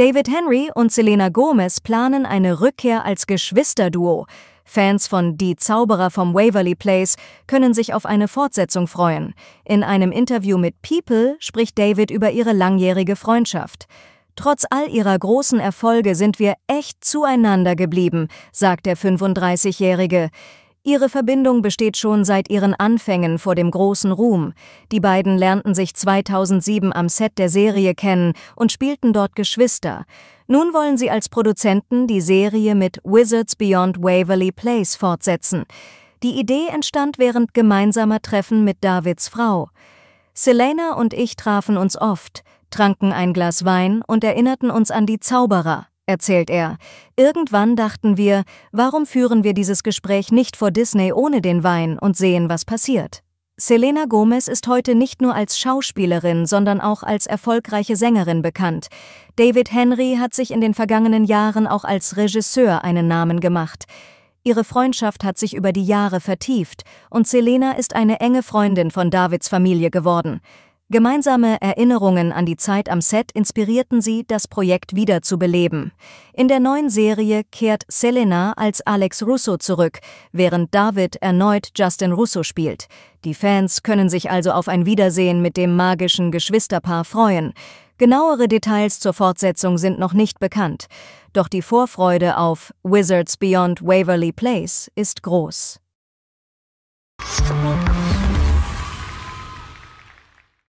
David Henry und Selena Gomez planen eine Rückkehr als Geschwisterduo. Fans von Die Zauberer vom Waverly Place können sich auf eine Fortsetzung freuen. In einem Interview mit People spricht David über ihre langjährige Freundschaft. Trotz all ihrer großen Erfolge sind wir echt zueinander geblieben, sagt der 35-Jährige. Ihre Verbindung besteht schon seit ihren Anfängen vor dem großen Ruhm. Die beiden lernten sich 2007 am Set der Serie kennen und spielten dort Geschwister. Nun wollen sie als Produzenten die Serie mit Wizards Beyond Waverly Place fortsetzen. Die Idee entstand während gemeinsamer Treffen mit Davids Frau. Selena und ich trafen uns oft, tranken ein Glas Wein und erinnerten uns an die Zauberer erzählt er. Irgendwann dachten wir, warum führen wir dieses Gespräch nicht vor Disney ohne den Wein und sehen, was passiert. Selena Gomez ist heute nicht nur als Schauspielerin, sondern auch als erfolgreiche Sängerin bekannt. David Henry hat sich in den vergangenen Jahren auch als Regisseur einen Namen gemacht. Ihre Freundschaft hat sich über die Jahre vertieft und Selena ist eine enge Freundin von Davids Familie geworden. Gemeinsame Erinnerungen an die Zeit am Set inspirierten sie, das Projekt wiederzubeleben. In der neuen Serie kehrt Selena als Alex Russo zurück, während David erneut Justin Russo spielt. Die Fans können sich also auf ein Wiedersehen mit dem magischen Geschwisterpaar freuen. Genauere Details zur Fortsetzung sind noch nicht bekannt, doch die Vorfreude auf Wizards Beyond Waverly Place ist groß.